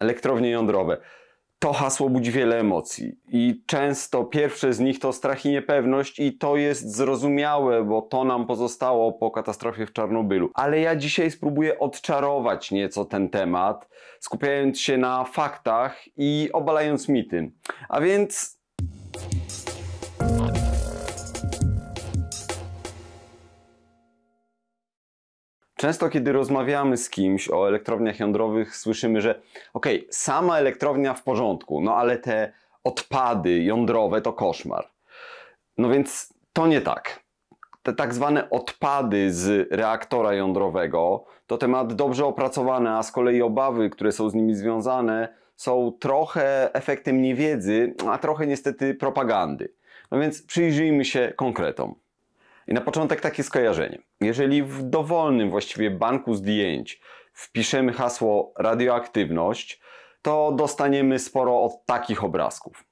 elektrownie jądrowe. To hasło budzi wiele emocji i często pierwsze z nich to strach i niepewność i to jest zrozumiałe, bo to nam pozostało po katastrofie w Czarnobylu. Ale ja dzisiaj spróbuję odczarować nieco ten temat, skupiając się na faktach i obalając mity. A więc Często, kiedy rozmawiamy z kimś o elektrowniach jądrowych, słyszymy, że okej, okay, sama elektrownia w porządku, no ale te odpady jądrowe to koszmar. No więc to nie tak. Te tak zwane odpady z reaktora jądrowego to temat dobrze opracowany, a z kolei obawy, które są z nimi związane, są trochę efektem niewiedzy, a trochę niestety propagandy. No więc przyjrzyjmy się konkretom. I na początek takie skojarzenie. Jeżeli w dowolnym właściwie banku zdjęć wpiszemy hasło radioaktywność, to dostaniemy sporo od takich obrazków.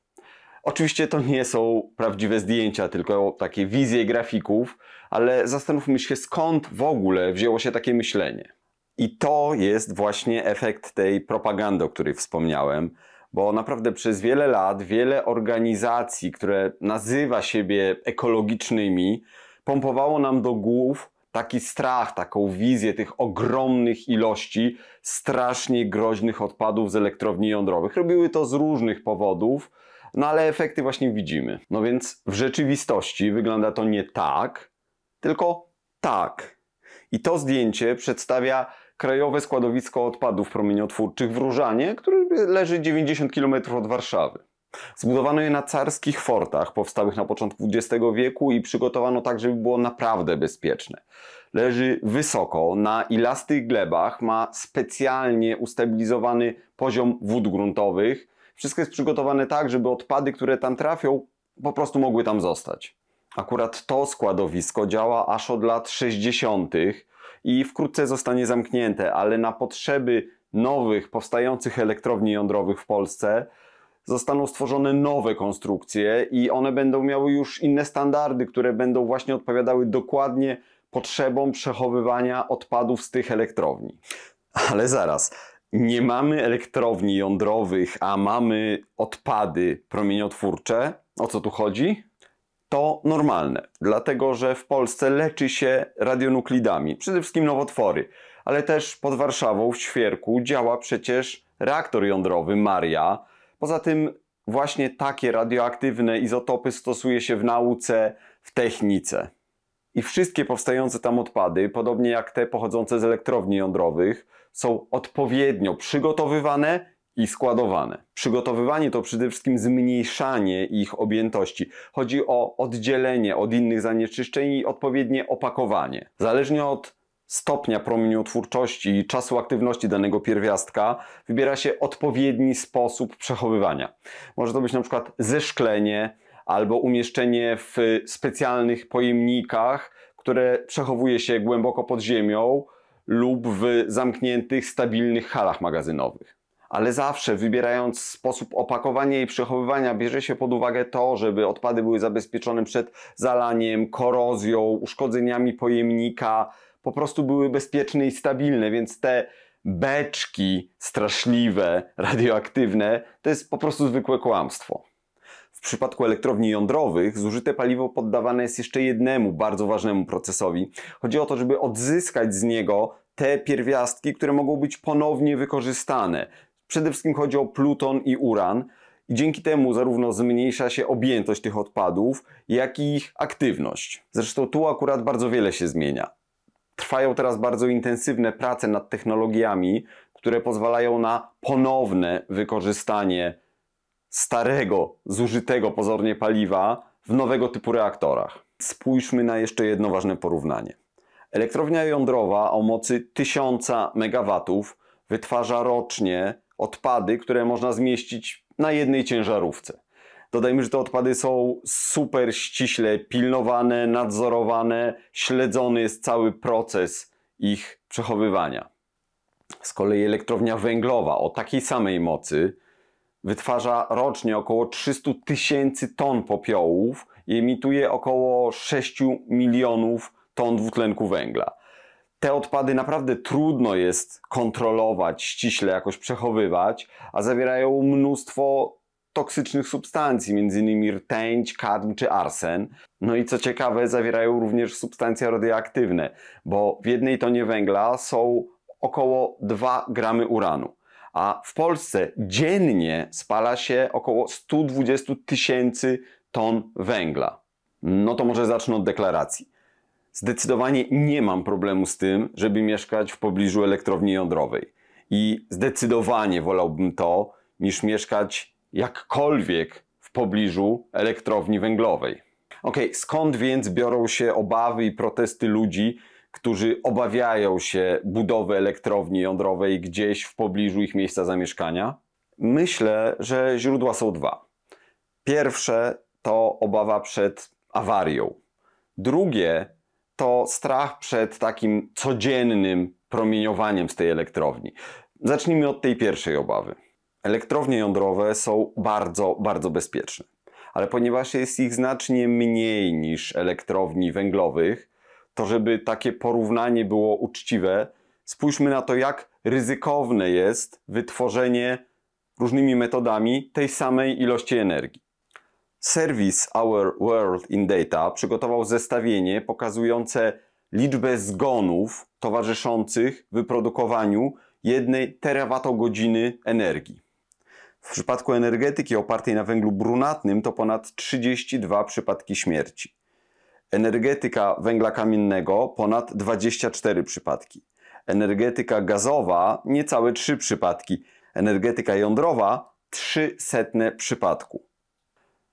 Oczywiście to nie są prawdziwe zdjęcia, tylko takie wizje grafików, ale zastanówmy się skąd w ogóle wzięło się takie myślenie. I to jest właśnie efekt tej propagandy, o której wspomniałem, bo naprawdę przez wiele lat wiele organizacji, które nazywa siebie ekologicznymi, pompowało nam do głów taki strach, taką wizję tych ogromnych ilości strasznie groźnych odpadów z elektrowni jądrowych. Robiły to z różnych powodów, no ale efekty właśnie widzimy. No więc w rzeczywistości wygląda to nie tak, tylko tak. I to zdjęcie przedstawia Krajowe Składowisko Odpadów Promieniotwórczych w Różanie, które leży 90 km od Warszawy. Zbudowano je na carskich fortach powstałych na początku XX wieku i przygotowano tak, żeby było naprawdę bezpieczne. Leży wysoko, na ilastych glebach, ma specjalnie ustabilizowany poziom wód gruntowych. Wszystko jest przygotowane tak, żeby odpady, które tam trafią, po prostu mogły tam zostać. Akurat to składowisko działa aż od lat 60. i wkrótce zostanie zamknięte, ale na potrzeby nowych, powstających elektrowni jądrowych w Polsce zostaną stworzone nowe konstrukcje i one będą miały już inne standardy, które będą właśnie odpowiadały dokładnie potrzebom przechowywania odpadów z tych elektrowni. Ale zaraz, nie mamy elektrowni jądrowych, a mamy odpady promieniotwórcze. O co tu chodzi? To normalne, dlatego że w Polsce leczy się radionuklidami, przede wszystkim nowotwory, ale też pod Warszawą w Świerku działa przecież reaktor jądrowy Maria, Poza tym właśnie takie radioaktywne izotopy stosuje się w nauce, w technice. I wszystkie powstające tam odpady, podobnie jak te pochodzące z elektrowni jądrowych, są odpowiednio przygotowywane i składowane. Przygotowywanie to przede wszystkim zmniejszanie ich objętości. Chodzi o oddzielenie od innych zanieczyszczeń i odpowiednie opakowanie. Zależnie od stopnia promieniotwórczości i czasu aktywności danego pierwiastka wybiera się odpowiedni sposób przechowywania. Może to być na przykład zeszklenie albo umieszczenie w specjalnych pojemnikach, które przechowuje się głęboko pod ziemią lub w zamkniętych, stabilnych halach magazynowych. Ale zawsze wybierając sposób opakowania i przechowywania bierze się pod uwagę to, żeby odpady były zabezpieczone przed zalaniem, korozją, uszkodzeniami pojemnika, po prostu były bezpieczne i stabilne, więc te beczki straszliwe, radioaktywne, to jest po prostu zwykłe kłamstwo. W przypadku elektrowni jądrowych zużyte paliwo poddawane jest jeszcze jednemu bardzo ważnemu procesowi. Chodzi o to, żeby odzyskać z niego te pierwiastki, które mogą być ponownie wykorzystane. Przede wszystkim chodzi o pluton i uran. I dzięki temu zarówno zmniejsza się objętość tych odpadów, jak i ich aktywność. Zresztą tu akurat bardzo wiele się zmienia. Trwają teraz bardzo intensywne prace nad technologiami, które pozwalają na ponowne wykorzystanie starego, zużytego pozornie paliwa w nowego typu reaktorach. Spójrzmy na jeszcze jedno ważne porównanie. Elektrownia jądrowa o mocy 1000 MW wytwarza rocznie odpady, które można zmieścić na jednej ciężarówce. Dodajmy, że te odpady są super ściśle pilnowane, nadzorowane, śledzony jest cały proces ich przechowywania. Z kolei elektrownia węglowa o takiej samej mocy wytwarza rocznie około 300 tysięcy ton popiołów i emituje około 6 milionów ton dwutlenku węgla. Te odpady naprawdę trudno jest kontrolować, ściśle jakoś przechowywać, a zawierają mnóstwo toksycznych substancji, m.in. rtęć, kadm czy arsen. No i co ciekawe, zawierają również substancje radioaktywne, bo w jednej tonie węgla są około 2 gramy uranu. A w Polsce dziennie spala się około 120 tysięcy ton węgla. No to może zacznę od deklaracji. Zdecydowanie nie mam problemu z tym, żeby mieszkać w pobliżu elektrowni jądrowej. I zdecydowanie wolałbym to, niż mieszkać jakkolwiek w pobliżu elektrowni węglowej. Ok, skąd więc biorą się obawy i protesty ludzi, którzy obawiają się budowy elektrowni jądrowej gdzieś w pobliżu ich miejsca zamieszkania? Myślę, że źródła są dwa. Pierwsze to obawa przed awarią. Drugie to strach przed takim codziennym promieniowaniem z tej elektrowni. Zacznijmy od tej pierwszej obawy. Elektrownie jądrowe są bardzo, bardzo bezpieczne, ale ponieważ jest ich znacznie mniej niż elektrowni węglowych, to żeby takie porównanie było uczciwe, spójrzmy na to, jak ryzykowne jest wytworzenie różnymi metodami tej samej ilości energii. Serwis Our World in Data przygotował zestawienie pokazujące liczbę zgonów towarzyszących wyprodukowaniu jednej terawatogodziny energii. W przypadku energetyki opartej na węglu brunatnym to ponad 32 przypadki śmierci. Energetyka węgla kamiennego ponad 24 przypadki. Energetyka gazowa niecałe 3 przypadki. Energetyka jądrowa 300 przypadku.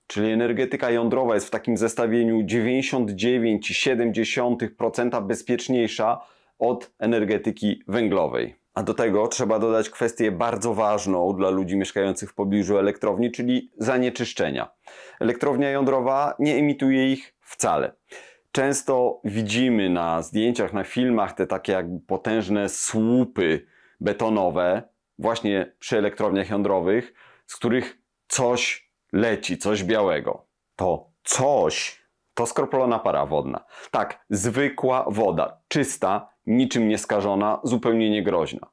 Czyli energetyka jądrowa jest w takim zestawieniu 99,7% bezpieczniejsza od energetyki węglowej. A do tego trzeba dodać kwestię bardzo ważną dla ludzi mieszkających w pobliżu elektrowni, czyli zanieczyszczenia. Elektrownia jądrowa nie emituje ich wcale. Często widzimy na zdjęciach, na filmach te takie jak potężne słupy betonowe, właśnie przy elektrowniach jądrowych, z których coś leci, coś białego. To coś to skroplona para wodna. Tak, zwykła woda, czysta, niczym nieskażona, zupełnie niegroźna.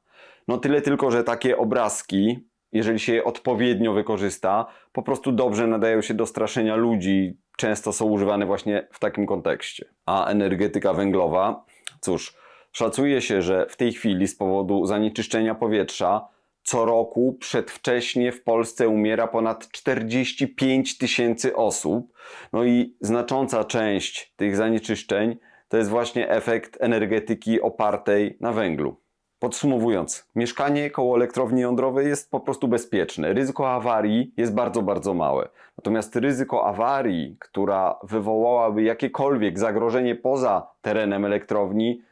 No tyle tylko, że takie obrazki, jeżeli się je odpowiednio wykorzysta, po prostu dobrze nadają się do straszenia ludzi. Często są używane właśnie w takim kontekście. A energetyka węglowa, cóż, szacuje się, że w tej chwili z powodu zanieczyszczenia powietrza co roku przedwcześnie w Polsce umiera ponad 45 tysięcy osób. No i znacząca część tych zanieczyszczeń to jest właśnie efekt energetyki opartej na węglu. Podsumowując, mieszkanie koło elektrowni jądrowej jest po prostu bezpieczne. Ryzyko awarii jest bardzo, bardzo małe. Natomiast ryzyko awarii, która wywołałaby jakiekolwiek zagrożenie poza terenem elektrowni,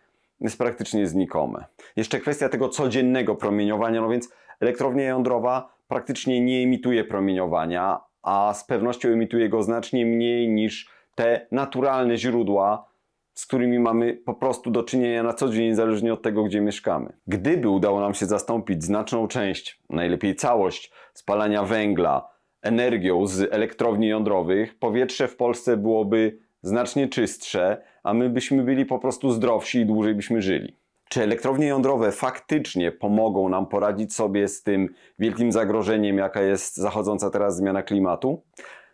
jest praktycznie znikome. Jeszcze kwestia tego codziennego promieniowania, no więc elektrownia jądrowa praktycznie nie emituje promieniowania, a z pewnością emituje go znacznie mniej niż te naturalne źródła, z którymi mamy po prostu do czynienia na co dzień, niezależnie od tego, gdzie mieszkamy. Gdyby udało nam się zastąpić znaczną część, najlepiej całość spalania węgla energią z elektrowni jądrowych, powietrze w Polsce byłoby znacznie czystsze, a my byśmy byli po prostu zdrowsi i dłużej byśmy żyli. Czy elektrownie jądrowe faktycznie pomogą nam poradzić sobie z tym wielkim zagrożeniem, jaka jest zachodząca teraz zmiana klimatu?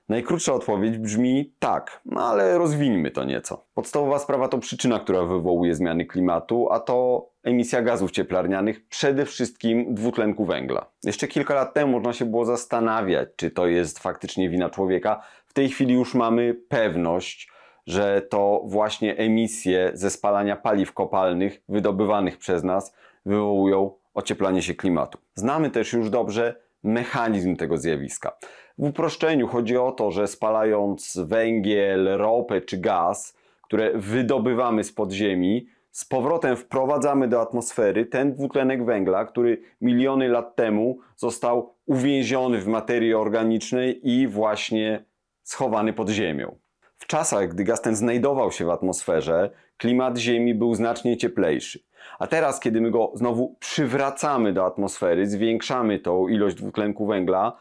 Najkrótsza odpowiedź brzmi tak, no ale rozwińmy to nieco. Podstawowa sprawa to przyczyna, która wywołuje zmiany klimatu, a to emisja gazów cieplarnianych, przede wszystkim dwutlenku węgla. Jeszcze kilka lat temu można się było zastanawiać, czy to jest faktycznie wina człowieka. W tej chwili już mamy pewność, że to właśnie emisje ze spalania paliw kopalnych wydobywanych przez nas wywołują ocieplanie się klimatu. Znamy też już dobrze mechanizm tego zjawiska. W uproszczeniu chodzi o to, że spalając węgiel, ropę czy gaz, które wydobywamy z podziemi, z powrotem wprowadzamy do atmosfery ten dwutlenek węgla, który miliony lat temu został uwięziony w materii organicznej i właśnie schowany pod ziemią. W czasach, gdy gaz ten znajdował się w atmosferze, klimat Ziemi był znacznie cieplejszy. A teraz, kiedy my go znowu przywracamy do atmosfery, zwiększamy tą ilość dwutlenku węgla,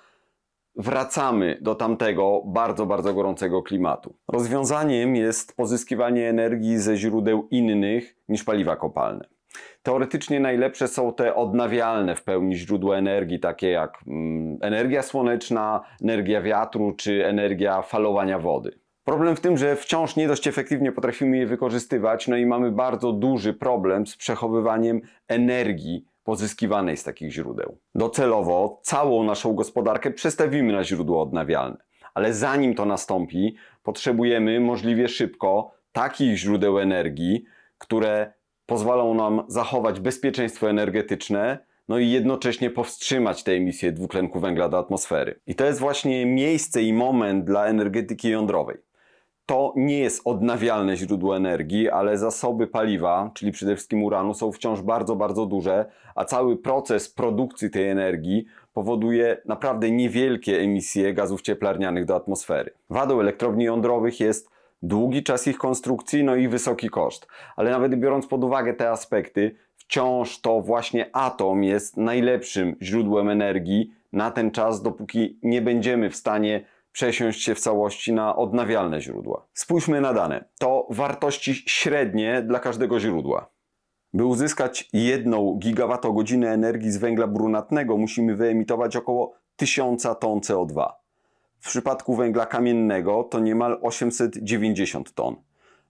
wracamy do tamtego bardzo, bardzo gorącego klimatu. Rozwiązaniem jest pozyskiwanie energii ze źródeł innych niż paliwa kopalne. Teoretycznie najlepsze są te odnawialne w pełni źródła energii, takie jak mm, energia słoneczna, energia wiatru czy energia falowania wody. Problem w tym, że wciąż nie dość efektywnie potrafimy je wykorzystywać, no i mamy bardzo duży problem z przechowywaniem energii pozyskiwanej z takich źródeł. Docelowo całą naszą gospodarkę przestawimy na źródła odnawialne, ale zanim to nastąpi, potrzebujemy możliwie szybko takich źródeł energii, które pozwolą nam zachować bezpieczeństwo energetyczne, no i jednocześnie powstrzymać te emisje dwutlenku węgla do atmosfery. I to jest właśnie miejsce i moment dla energetyki jądrowej to nie jest odnawialne źródło energii, ale zasoby paliwa, czyli przede wszystkim uranu, są wciąż bardzo, bardzo duże, a cały proces produkcji tej energii powoduje naprawdę niewielkie emisje gazów cieplarnianych do atmosfery. Wadą elektrowni jądrowych jest długi czas ich konstrukcji, no i wysoki koszt. Ale nawet biorąc pod uwagę te aspekty, wciąż to właśnie atom jest najlepszym źródłem energii na ten czas, dopóki nie będziemy w stanie przesiąść się w całości na odnawialne źródła. Spójrzmy na dane. To wartości średnie dla każdego źródła. By uzyskać jedną gigawatogodzinę energii z węgla brunatnego, musimy wyemitować około 1000 ton CO2. W przypadku węgla kamiennego to niemal 890 ton.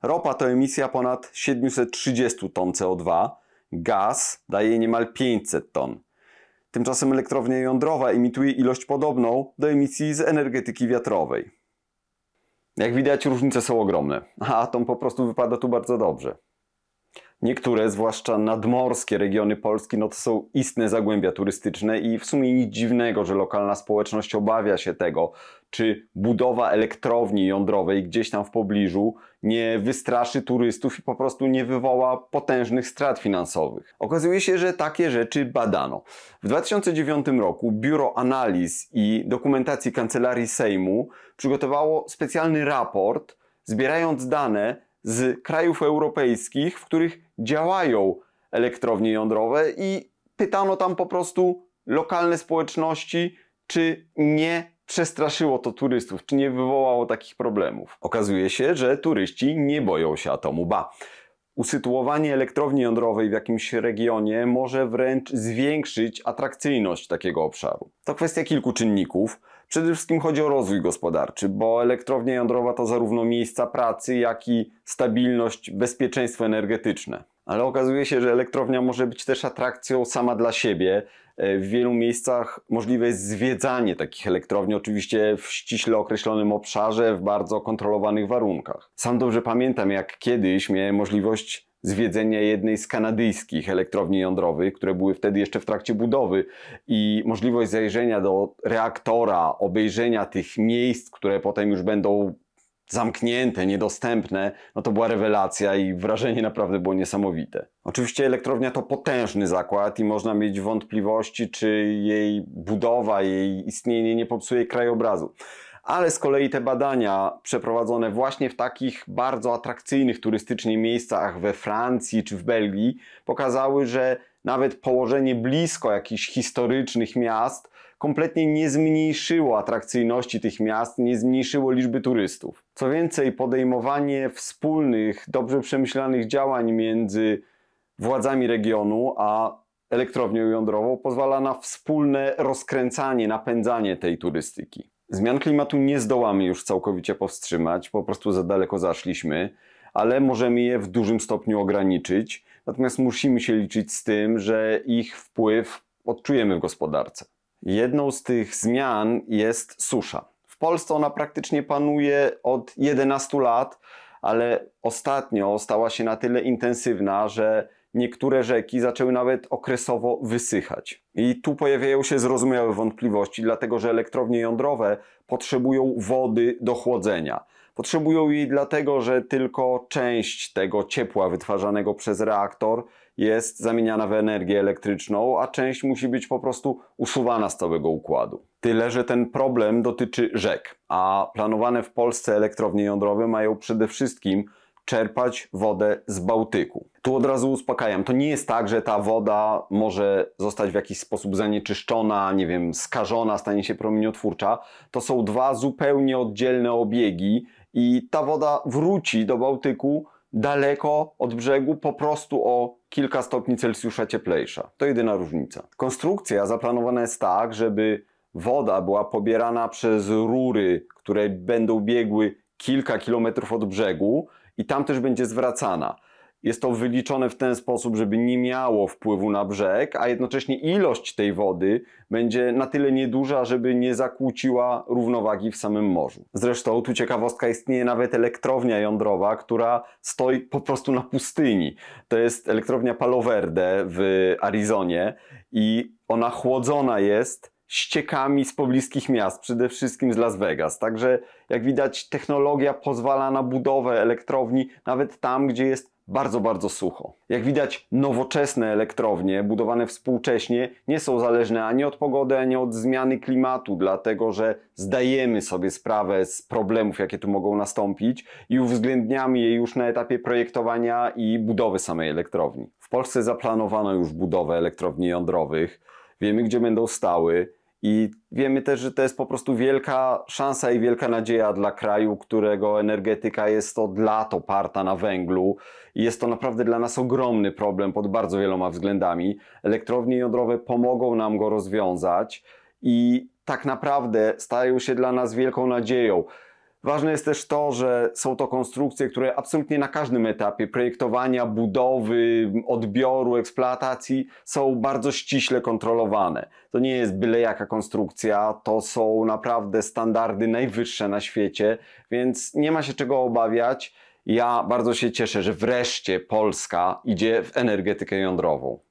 Ropa to emisja ponad 730 ton CO2, gaz daje niemal 500 ton. Tymczasem elektrownia jądrowa emituje ilość podobną do emisji z energetyki wiatrowej. Jak widać różnice są ogromne, a atom po prostu wypada tu bardzo dobrze. Niektóre, zwłaszcza nadmorskie regiony Polski, no to są istne zagłębia turystyczne i w sumie nic dziwnego, że lokalna społeczność obawia się tego, czy budowa elektrowni jądrowej gdzieś tam w pobliżu nie wystraszy turystów i po prostu nie wywoła potężnych strat finansowych. Okazuje się, że takie rzeczy badano. W 2009 roku Biuro Analiz i Dokumentacji Kancelarii Sejmu przygotowało specjalny raport, zbierając dane z krajów europejskich, w których działają elektrownie jądrowe i pytano tam po prostu lokalne społeczności, czy nie przestraszyło to turystów, czy nie wywołało takich problemów. Okazuje się, że turyści nie boją się atomu. Ba, usytuowanie elektrowni jądrowej w jakimś regionie może wręcz zwiększyć atrakcyjność takiego obszaru. To kwestia kilku czynników. Przede wszystkim chodzi o rozwój gospodarczy, bo elektrownia jądrowa to zarówno miejsca pracy, jak i stabilność, bezpieczeństwo energetyczne. Ale okazuje się, że elektrownia może być też atrakcją sama dla siebie, E, w wielu miejscach możliwe jest zwiedzanie takich elektrowni, oczywiście w ściśle określonym obszarze, w bardzo kontrolowanych warunkach. Sam dobrze pamiętam, jak kiedyś miałem możliwość zwiedzenia jednej z kanadyjskich elektrowni jądrowych, które były wtedy jeszcze w trakcie budowy i możliwość zajrzenia do reaktora, obejrzenia tych miejsc, które potem już będą zamknięte, niedostępne, no to była rewelacja i wrażenie naprawdę było niesamowite. Oczywiście elektrownia to potężny zakład i można mieć wątpliwości, czy jej budowa, jej istnienie nie popsuje krajobrazu. Ale z kolei te badania przeprowadzone właśnie w takich bardzo atrakcyjnych turystycznie miejscach we Francji czy w Belgii pokazały, że nawet położenie blisko jakichś historycznych miast kompletnie nie zmniejszyło atrakcyjności tych miast, nie zmniejszyło liczby turystów. Co więcej, podejmowanie wspólnych, dobrze przemyślanych działań między władzami regionu a elektrownią jądrową pozwala na wspólne rozkręcanie, napędzanie tej turystyki. Zmian klimatu nie zdołamy już całkowicie powstrzymać, po prostu za daleko zaszliśmy, ale możemy je w dużym stopniu ograniczyć. Natomiast musimy się liczyć z tym, że ich wpływ odczujemy w gospodarce. Jedną z tych zmian jest susza. W Polsce ona praktycznie panuje od 11 lat, ale ostatnio stała się na tyle intensywna, że niektóre rzeki zaczęły nawet okresowo wysychać. I tu pojawiają się zrozumiałe wątpliwości, dlatego że elektrownie jądrowe potrzebują wody do chłodzenia. Potrzebują jej dlatego, że tylko część tego ciepła wytwarzanego przez reaktor jest zamieniana w energię elektryczną, a część musi być po prostu usuwana z całego układu. Tyle, że ten problem dotyczy rzek, a planowane w Polsce elektrownie jądrowe mają przede wszystkim czerpać wodę z Bałtyku. Tu od razu uspokajam. To nie jest tak, że ta woda może zostać w jakiś sposób zanieczyszczona, nie wiem, skażona, stanie się promieniotwórcza. To są dwa zupełnie oddzielne obiegi i ta woda wróci do Bałtyku daleko od brzegu, po prostu o kilka stopni Celsjusza cieplejsza. To jedyna różnica. Konstrukcja zaplanowana jest tak, żeby woda była pobierana przez rury, które będą biegły kilka kilometrów od brzegu i tam też będzie zwracana jest to wyliczone w ten sposób, żeby nie miało wpływu na brzeg, a jednocześnie ilość tej wody będzie na tyle nieduża, żeby nie zakłóciła równowagi w samym morzu. Zresztą tu ciekawostka istnieje nawet elektrownia jądrowa, która stoi po prostu na pustyni. To jest elektrownia Palo Verde w Arizonie i ona chłodzona jest ściekami z pobliskich miast, przede wszystkim z Las Vegas. Także jak widać technologia pozwala na budowę elektrowni nawet tam, gdzie jest bardzo, bardzo sucho. Jak widać, nowoczesne elektrownie, budowane współcześnie, nie są zależne ani od pogody, ani od zmiany klimatu, dlatego że zdajemy sobie sprawę z problemów, jakie tu mogą nastąpić i uwzględniamy je już na etapie projektowania i budowy samej elektrowni. W Polsce zaplanowano już budowę elektrowni jądrowych, wiemy gdzie będą stały, i wiemy też, że to jest po prostu wielka szansa i wielka nadzieja dla kraju, którego energetyka jest od lat oparta na węglu. I jest to naprawdę dla nas ogromny problem pod bardzo wieloma względami. Elektrownie jądrowe pomogą nam go rozwiązać i tak naprawdę stają się dla nas wielką nadzieją. Ważne jest też to, że są to konstrukcje, które absolutnie na każdym etapie projektowania, budowy, odbioru, eksploatacji są bardzo ściśle kontrolowane. To nie jest byle jaka konstrukcja, to są naprawdę standardy najwyższe na świecie, więc nie ma się czego obawiać. Ja bardzo się cieszę, że wreszcie Polska idzie w energetykę jądrową.